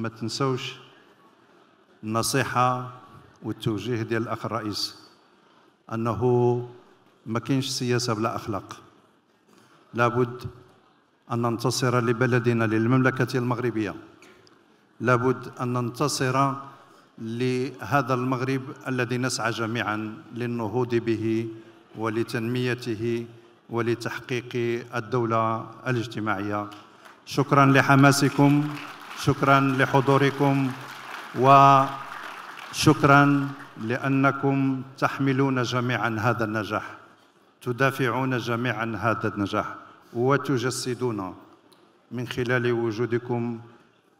ما تنسوش النصيحة والتوجيه ديال الأخ الرئيس أنه ما كاينش سياسة بلا أخلاق لابد أن ننتصر لبلدنا للمملكة المغربية لابد أن ننتصر لهذا المغرب الذي نسعى جميعا للنهوض به ولتنميته ولتحقيق الدولة الاجتماعية شكرا لحماسكم شكرا لحضوركم وشكرا لأنكم تحملون جميعا هذا النجاح تدافعون جميعا هذا النجاح وتجسدون من خلال وجودكم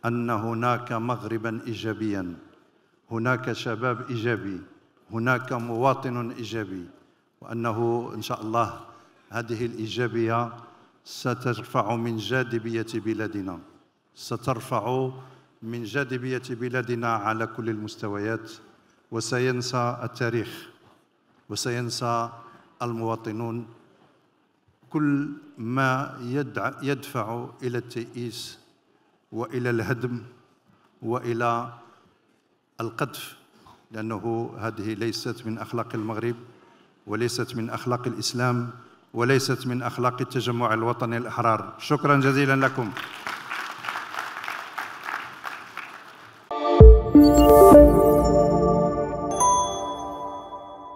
أن هناك مغربا إيجابيا هناك شباب إيجابي هناك مواطن إيجابي وأنه إن شاء الله هذه الإيجابية سترفع من جاذبية بلادنا سترفع من جاذبية بلادنا على كل المستويات وسينسى التاريخ وسينسى المواطنون كل ما يدفع إلى التيئيس وإلى الهدم وإلى القذف لأنه هذه ليست من أخلاق المغرب وليست من أخلاق الإسلام وليست من أخلاق التجمع الوطني الأحرار شكرا جزيلا لكم